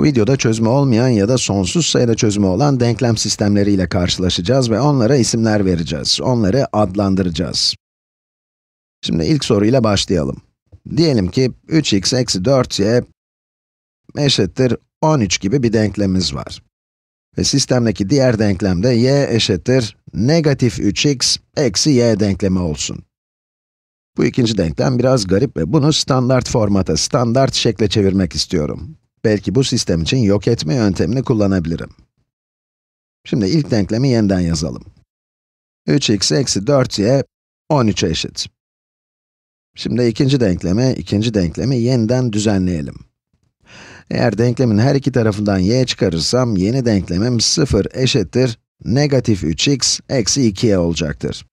Bu videoda çözümü olmayan ya da sonsuz sayıda çözümü olan denklem sistemleriyle karşılaşacağız ve onlara isimler vereceğiz. Onları adlandıracağız. Şimdi ilk soruyla başlayalım. Diyelim ki 3x eksi 4y eşittir 13 gibi bir denklemimiz var. Ve sistemdeki diğer denklemde y eşittir negatif 3x eksi y denklemi olsun. Bu ikinci denklem biraz garip ve bunu standart formata, standart şekle çevirmek istiyorum. Belki bu sistem için yok etme yöntemini kullanabilirim. Şimdi ilk denklemi yeniden yazalım. 3x eksi 4y 13 eşit. Şimdi ikinci denklemi, ikinci denklemi yeniden düzenleyelim. Eğer denklemin her iki tarafından y çıkarırsam, yeni denklemim 0 eşittir, negatif 3x eksi 2y olacaktır.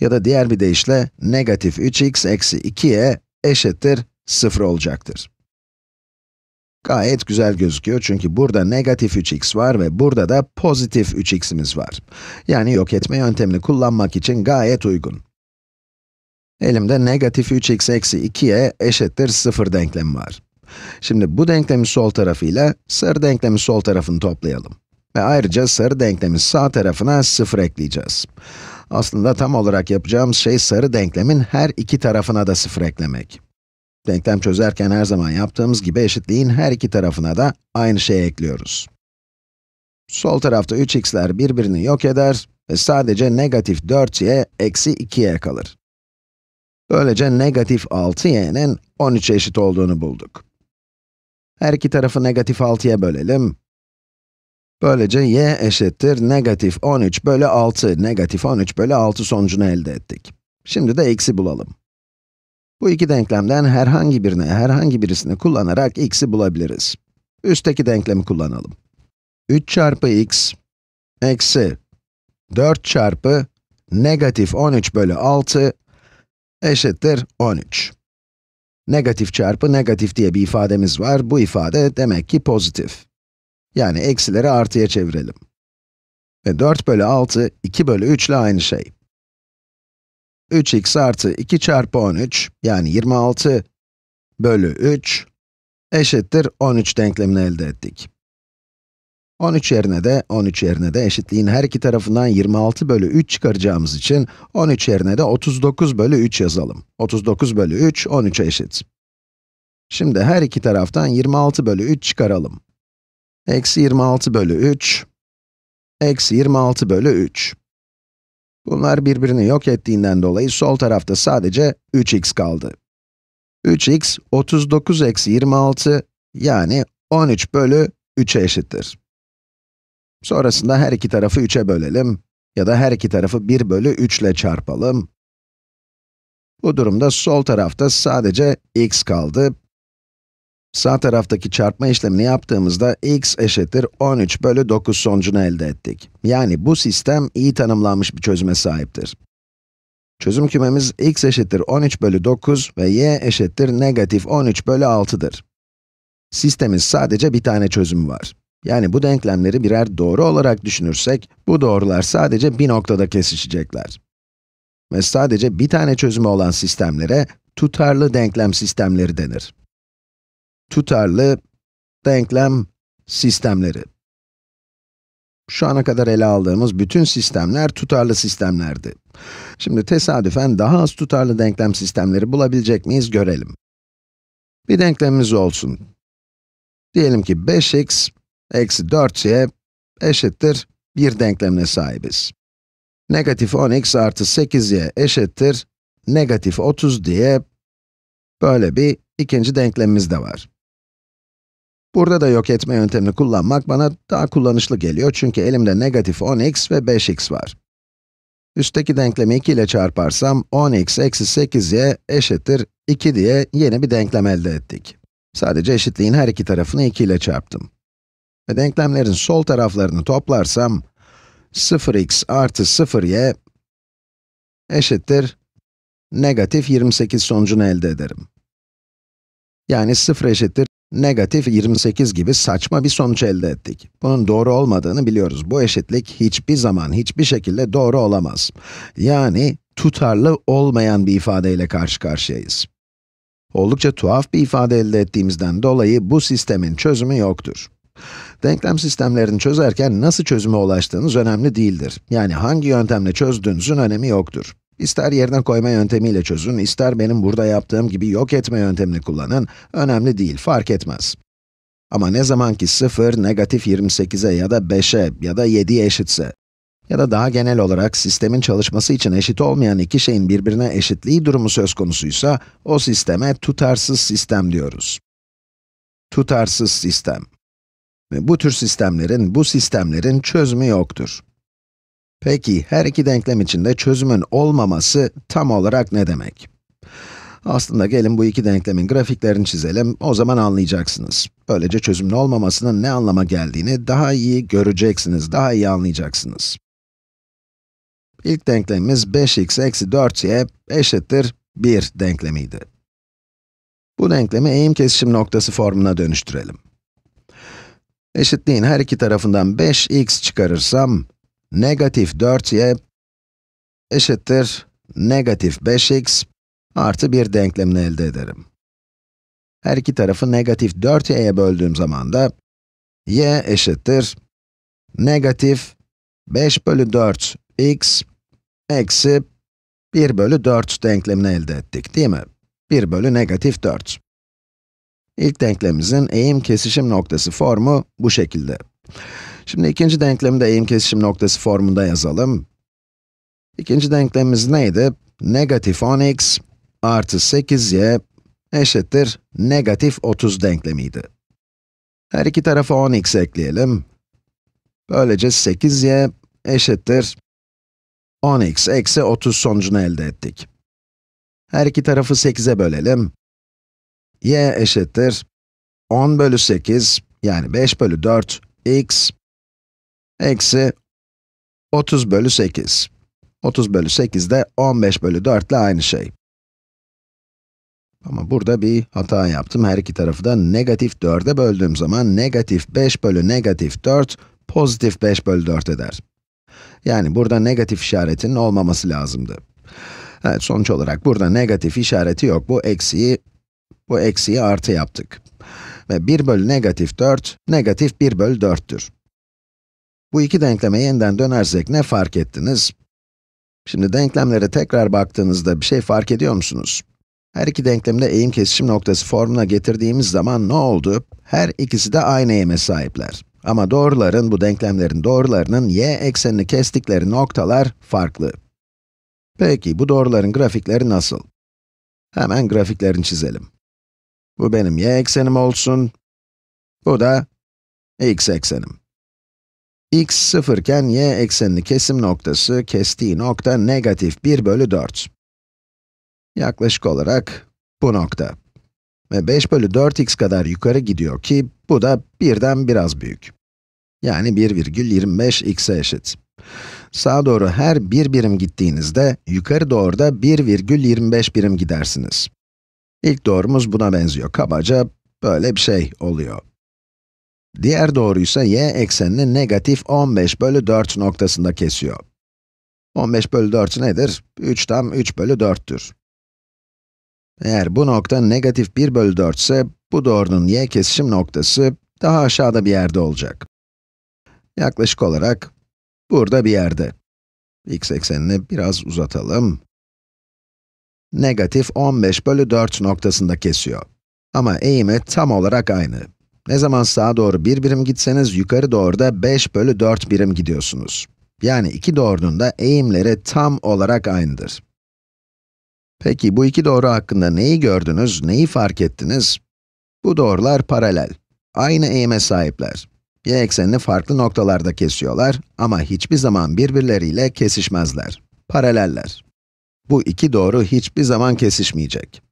Ya da diğer bir deyişle, negatif 3x eksi 2y eşittir 0 olacaktır. Gayet güzel gözüküyor çünkü burada negatif 3x var ve burada da pozitif 3x'imiz var. Yani yok etme yöntemini kullanmak için gayet uygun. Elimde negatif 3x eksi 2'ye eşittir 0 denklemi var. Şimdi bu denklemin sol tarafıyla sarı denklemin sol tarafını toplayalım. Ve ayrıca sarı denklemin sağ tarafına 0 ekleyeceğiz. Aslında tam olarak yapacağımız şey sarı denklemin her iki tarafına da 0 eklemek. Denklem çözerken her zaman yaptığımız gibi eşitliğin her iki tarafına da aynı şeyi ekliyoruz. Sol tarafta 3x'ler birbirini yok eder ve sadece negatif 4y eksi 2y kalır. Böylece negatif 6y'nin 13'e eşit olduğunu bulduk. Her iki tarafı negatif 6'ya bölelim. Böylece y eşittir negatif 13 bölü 6, negatif 13 bölü 6 sonucunu elde ettik. Şimdi de x'i bulalım. Bu iki denklemden herhangi birine, herhangi birisini kullanarak x'i bulabiliriz. Üstteki denklemi kullanalım. 3 çarpı x, eksi 4 çarpı negatif 13 bölü 6 eşittir 13. Negatif çarpı negatif diye bir ifademiz var. Bu ifade demek ki pozitif. Yani eksileri artıya çevirelim. Ve 4 bölü 6, 2 bölü 3 ile aynı şey. 3x artı 2 çarpı 13, yani 26 bölü 3 eşittir 13 denklemini elde ettik. 13 yerine de, 13 yerine de eşitliğin her iki tarafından 26 bölü 3 çıkaracağımız için 13 yerine de 39 bölü 3 yazalım. 39 bölü 3, 13 eşit. Şimdi her iki taraftan 26 bölü 3 çıkaralım. Eksi 26 bölü 3, eksi 26 bölü 3. Bunlar birbirini yok ettiğinden dolayı sol tarafta sadece 3x kaldı. 3x 39 eksi 26 yani 13 bölü 3'e eşittir. Sonrasında her iki tarafı 3'e bölelim ya da her iki tarafı 1 bölü 3 ile çarpalım. Bu durumda sol tarafta sadece x kaldı. Sağ taraftaki çarpma işlemini yaptığımızda x eşittir 13 bölü 9 sonucunu elde ettik. Yani bu sistem iyi tanımlanmış bir çözüme sahiptir. Çözüm kümemiz x eşittir 13 bölü 9 ve y eşittir negatif 13 bölü 6'dır. Sistemiz sadece bir tane çözümü var. Yani bu denklemleri birer doğru olarak düşünürsek, bu doğrular sadece bir noktada kesişecekler. Ve sadece bir tane çözümü olan sistemlere tutarlı denklem sistemleri denir tutarlı denklem sistemleri. Şu ana kadar ele aldığımız bütün sistemler tutarlı sistemlerdi. Şimdi tesadüfen daha az tutarlı denklem sistemleri bulabilecek miyiz görelim. Bir denklemimiz olsun. Diyelim ki 5x eksi 4y eşittir bir denklemine sahibiz. Negatif 10x artı 8y eşittir negatif 30 diye böyle bir ikinci denklemimiz de var. Burada da yok etme yöntemini kullanmak bana daha kullanışlı geliyor çünkü elimde negatif 10x ve 5x var. Üstteki denklemi 2 ile çarparsam 10x eksi 8y eşittir 2 diye yeni bir denklem elde ettik. Sadece eşitliğin her iki tarafını 2 ile çarptım. Ve denklemlerin sol taraflarını toplarsam 0x artı 0y eşittir negatif 28 sonucunu elde ederim. Yani 0 eşittir negatif 28 gibi saçma bir sonuç elde ettik. Bunun doğru olmadığını biliyoruz. Bu eşitlik hiçbir zaman, hiçbir şekilde doğru olamaz. Yani tutarlı olmayan bir ifadeyle karşı karşıyayız. Oldukça tuhaf bir ifade elde ettiğimizden dolayı bu sistemin çözümü yoktur. Denklem sistemlerini çözerken nasıl çözüme ulaştığınız önemli değildir. Yani hangi yöntemle çözdüğünüzün önemi yoktur. İster yerine koyma yöntemiyle çözün, ister benim burada yaptığım gibi yok etme yöntemini kullanın, önemli değil, fark etmez. Ama ne zaman ki 0, negatif 28'e ya da 5'e ya da 7'ye eşitse, ya da daha genel olarak sistemin çalışması için eşit olmayan iki şeyin birbirine eşitliği durumu söz konusuysa, o sisteme tutarsız sistem diyoruz. Tutarsız sistem. Ve bu tür sistemlerin, bu sistemlerin çözümü yoktur. Peki, her iki denklem için de çözümün olmaması tam olarak ne demek? Aslında gelin bu iki denklemin grafiklerini çizelim, o zaman anlayacaksınız. Böylece çözümün olmamasının ne anlama geldiğini daha iyi göreceksiniz, daha iyi anlayacaksınız. İlk denklemimiz 5x eksi 4y eşittir 1 denklemiydi. Bu denklemi eğim kesişim noktası formuna dönüştürelim. Eşitliğin her iki tarafından 5x çıkarırsam, negatif 4y eşittir negatif 5x artı 1 denklemini elde ederim. Her iki tarafı negatif 4y'ye böldüğüm zaman da y eşittir negatif 5 bölü 4 x eksi 1 bölü 4 denklemini elde ettik değil mi? 1 bölü negatif 4. İlk denklemimizin eğim kesişim noktası formu bu şekilde. Şimdi ikinci denklemi de eğim kesişim noktası formunda yazalım. İkinci denklemimiz neydi? Negatif 10x artı 8y eşittir negatif 30 denklemiydi. Her iki tarafa 10x ekleyelim. Böylece 8y eşittir 10x eksi 30 sonucunu elde ettik. Her iki tarafı 8'e bölelim. y eşittir 10 bölü 8 yani 5 bölü 4 x Eksi 30 bölü 8. 30 bölü 8 de 15 bölü 4 ile aynı şey. Ama burada bir hata yaptım. Her iki tarafı da negatif 4'e böldüğüm zaman negatif 5 bölü negatif 4, pozitif 5 bölü 4 eder. Yani burada negatif işaretinin olmaması lazımdı. Evet, sonuç olarak burada negatif işareti yok. Bu eksiyi, bu eksiyi artı yaptık. Ve 1 bölü negatif 4, negatif 1 bölü 4'tür. Bu iki denkleme yeniden dönersek ne fark ettiniz? Şimdi denklemlere tekrar baktığınızda bir şey fark ediyor musunuz? Her iki denklemde eğim kesişim noktası formuna getirdiğimiz zaman ne oldu? Her ikisi de aynı eğime sahipler. Ama doğruların, bu denklemlerin doğrularının y eksenini kestikleri noktalar farklı. Peki, bu doğruların grafikleri nasıl? Hemen grafiklerini çizelim. Bu benim y eksenim olsun. Bu da x eksenim x 0 iken y eksenini kesim noktası kestiği nokta negatif 1 bölü 4. Yaklaşık olarak bu nokta. Ve 5 bölü 4x kadar yukarı gidiyor ki bu da 1'den biraz büyük. Yani 1,25x'e eşit. Sağa doğru her 1 birim gittiğinizde yukarı doğru da 1,25 birim gidersiniz. İlk doğrumuz buna benziyor. Kabaca böyle bir şey oluyor. Diğer doğruysa y eksenini negatif 15 bölü 4 noktasında kesiyor. 15 bölü 4 nedir? 3 tam 3 bölü 4'tür. Eğer bu nokta negatif 1 bölü 4 ise, bu doğrunun y kesişim noktası daha aşağıda bir yerde olacak. Yaklaşık olarak burada bir yerde. x eksenini biraz uzatalım. Negatif 15 bölü 4 noktasında kesiyor. Ama eğimi tam olarak aynı. Ne zaman sağa doğru bir birim gitseniz, yukarı doğru da 5 bölü 4 birim gidiyorsunuz. Yani iki doğrunun da eğimleri tam olarak aynıdır. Peki bu iki doğru hakkında neyi gördünüz, neyi fark ettiniz? Bu doğrular paralel. Aynı eğime sahipler. Y eksenini farklı noktalarda kesiyorlar ama hiçbir zaman birbirleriyle kesişmezler. Paraleller. Bu iki doğru hiçbir zaman kesişmeyecek.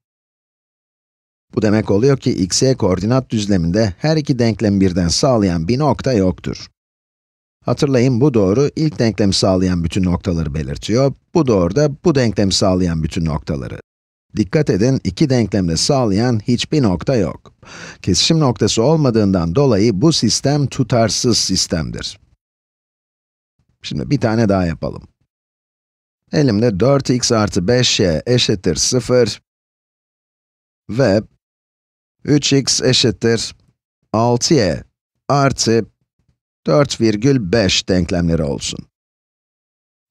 Bu demek oluyor ki x-y e koordinat düzleminde her iki denklemi birden sağlayan bir nokta yoktur. Hatırlayın bu doğru ilk denklemi sağlayan bütün noktaları belirtiyor, bu doğru da bu denklemi sağlayan bütün noktaları. Dikkat edin, iki denklemde sağlayan hiçbir nokta yok. Kesişim noktası olmadığından dolayı bu sistem tutarsız sistemdir. Şimdi bir tane daha yapalım. Elimde 4x artı 5y eşittir 0 ve 3x eşittir 6y artı 4,5 denklemleri olsun.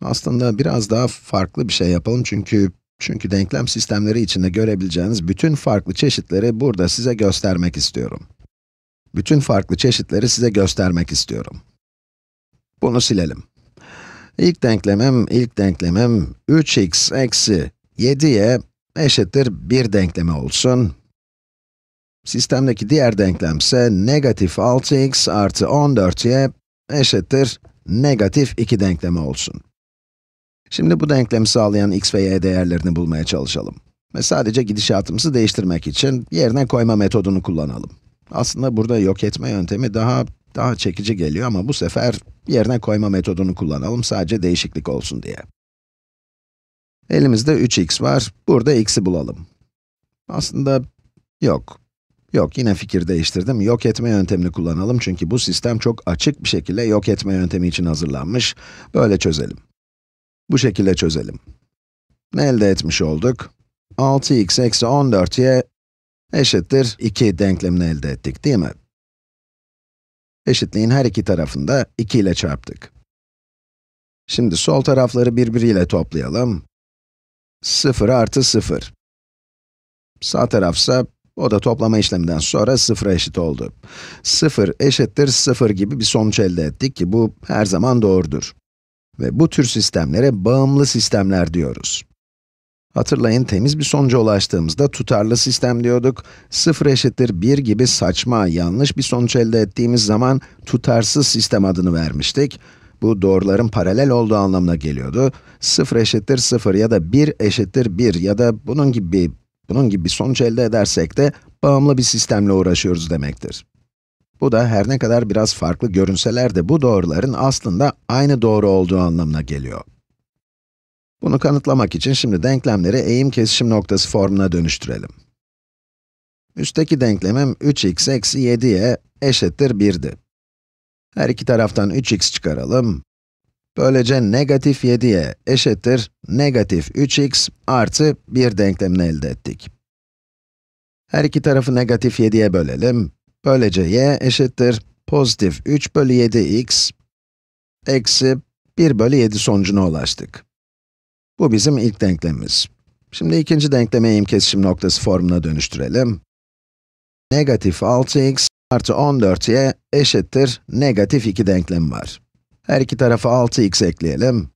Aslında biraz daha farklı bir şey yapalım çünkü çünkü denklem sistemleri içinde görebileceğiniz bütün farklı çeşitleri burada size göstermek istiyorum. Bütün farklı çeşitleri size göstermek istiyorum. Bunu silelim. İlk denklemim, ilk denklemim 3x eksi 7y eşittir 1 denklemi olsun. Sistemdeki diğer denklem ise negatif 6x artı 14y eşittir negatif 2 denklemi olsun. Şimdi bu denklemi sağlayan x ve y değerlerini bulmaya çalışalım. Ve sadece gidişatımızı değiştirmek için yerine koyma metodunu kullanalım. Aslında burada yok etme yöntemi daha daha çekici geliyor ama bu sefer yerine koyma metodunu kullanalım sadece değişiklik olsun diye. Elimizde 3x var, burada x'i bulalım. Aslında yok, Yok, yine fikir değiştirdim. Yok etme yöntemini kullanalım çünkü bu sistem çok açık bir şekilde yok etme yöntemi için hazırlanmış. Böyle çözelim. Bu şekilde çözelim. Ne elde etmiş olduk? 6x eksi 14y eşittir 2 denklemini elde ettik değil mi? Eşitliğin her iki tarafında 2 ile çarptık. Şimdi sol tarafları birbiriyle toplayalım. 0 artı 0. Sağ tarafsa o da toplama işleminden sonra sıfıra eşit oldu. Sıfır eşittir sıfır gibi bir sonuç elde ettik ki bu her zaman doğrudur. Ve bu tür sistemlere bağımlı sistemler diyoruz. Hatırlayın temiz bir sonuca ulaştığımızda tutarlı sistem diyorduk. 0 eşittir 1 gibi saçma, yanlış bir sonuç elde ettiğimiz zaman tutarsız sistem adını vermiştik. Bu doğruların paralel olduğu anlamına geliyordu. 0 eşittir 0 ya da 1 eşittir 1 ya da bunun gibi bunun gibi bir sonuç elde edersek de bağımlı bir sistemle uğraşıyoruz demektir. Bu da her ne kadar biraz farklı görünseler de bu doğruların aslında aynı doğru olduğu anlamına geliyor. Bunu kanıtlamak için şimdi denklemleri eğim kesişim noktası formuna dönüştürelim. Üstteki denklemim 3x eksi 7y eşittir 1'di. Her iki taraftan 3x çıkaralım, Böylece negatif 7'ye eşittir negatif 3x artı 1 denklemini elde ettik. Her iki tarafı negatif 7'ye bölelim. Böylece y eşittir pozitif 3 bölü 7x eksi 1 bölü 7 sonucuna ulaştık. Bu bizim ilk denklemimiz. Şimdi ikinci denklemi eğim kesişim noktası formuna dönüştürelim. Negatif 6x artı 14y eşittir negatif 2 denklemi var. Her iki tarafa 6x ekleyelim.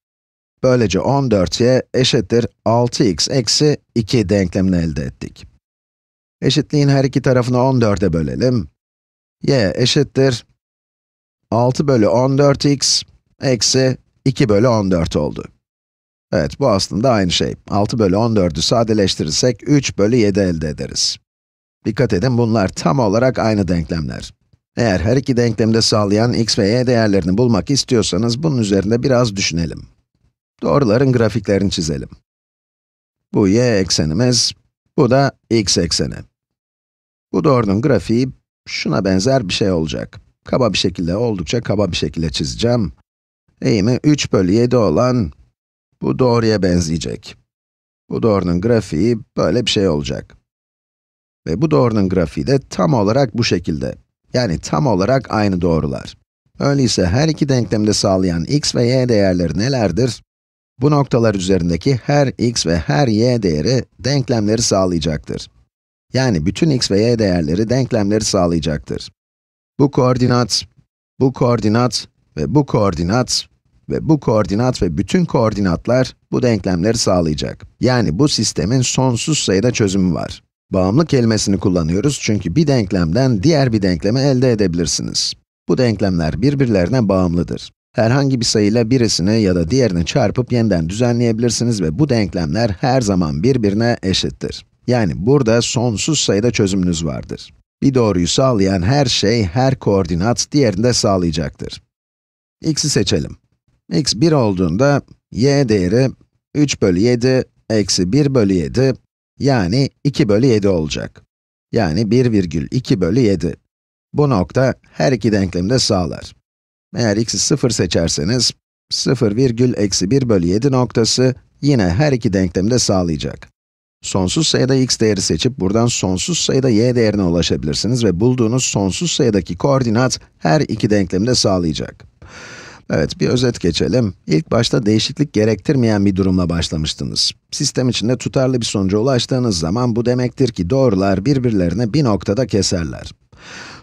Böylece 14y eşittir 6x eksi 2 denklemini elde ettik. Eşitliğin her iki tarafını 14'e bölelim. y eşittir 6 bölü 14x eksi 2 bölü 14 oldu. Evet, bu aslında aynı şey. 6 bölü 14'ü sadeleştirirsek 3 bölü 7 elde ederiz. Dikkat edin, bunlar tam olarak aynı denklemler. Eğer her iki denklemde sağlayan x ve y değerlerini bulmak istiyorsanız, bunun üzerinde biraz düşünelim. Doğruların grafiklerini çizelim. Bu y eksenimiz, bu da x ekseni. Bu doğrunun grafiği şuna benzer bir şey olacak. Kaba bir şekilde, oldukça kaba bir şekilde çizeceğim. Eğimi 3 bölü 7 olan bu doğruya benzeyecek. Bu doğrunun grafiği böyle bir şey olacak. Ve bu doğrunun grafiği de tam olarak bu şekilde. Yani tam olarak aynı doğrular. Öyleyse her iki denklemde sağlayan x ve y değerleri nelerdir? Bu noktalar üzerindeki her x ve her y değeri denklemleri sağlayacaktır. Yani bütün x ve y değerleri denklemleri sağlayacaktır. Bu koordinat, bu koordinat ve bu koordinat ve bu koordinat ve bütün koordinatlar bu denklemleri sağlayacak. Yani bu sistemin sonsuz sayıda çözümü var. Bağımlı kelimesini kullanıyoruz çünkü bir denklemden diğer bir denklemi elde edebilirsiniz. Bu denklemler birbirlerine bağımlıdır. Herhangi bir sayıyla birisini ya da diğerini çarpıp yeniden düzenleyebilirsiniz ve bu denklemler her zaman birbirine eşittir. Yani burada sonsuz sayıda çözümünüz vardır. Bir doğruyu sağlayan her şey, her koordinat diğerini de sağlayacaktır. x'i seçelim. x 1 olduğunda, y değeri 3 bölü 7 eksi 1 bölü 7 yani 2 bölü 7 olacak. Yani 1,2 bölü 7. Bu nokta her iki denklemde sağlar. Eğer x'i 0 seçerseniz, 0, eksi 1 bölü 7 noktası yine her iki denklemde sağlayacak. Sonsuz sayıda x değeri seçip buradan sonsuz sayıda y değerine ulaşabilirsiniz ve bulduğunuz sonsuz sayıdaki koordinat her iki denklemde sağlayacak. Evet, bir özet geçelim. İlk başta değişiklik gerektirmeyen bir durumla başlamıştınız. Sistem içinde tutarlı bir sonuca ulaştığınız zaman bu demektir ki doğrular birbirlerine bir noktada keserler.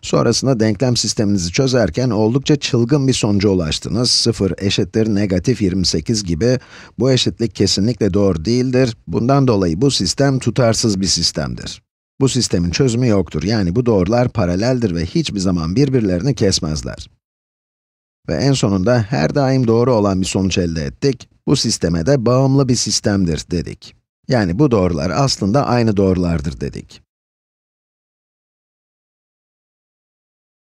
Sonrasında denklem sisteminizi çözerken oldukça çılgın bir sonuca ulaştınız. 0 eşittir negatif 28 gibi. Bu eşitlik kesinlikle doğru değildir. Bundan dolayı bu sistem tutarsız bir sistemdir. Bu sistemin çözümü yoktur. Yani bu doğrular paraleldir ve hiçbir zaman birbirlerini kesmezler. Ve en sonunda her daim doğru olan bir sonuç elde ettik. Bu sisteme de bağımlı bir sistemdir dedik. Yani bu doğrular aslında aynı doğrulardır dedik.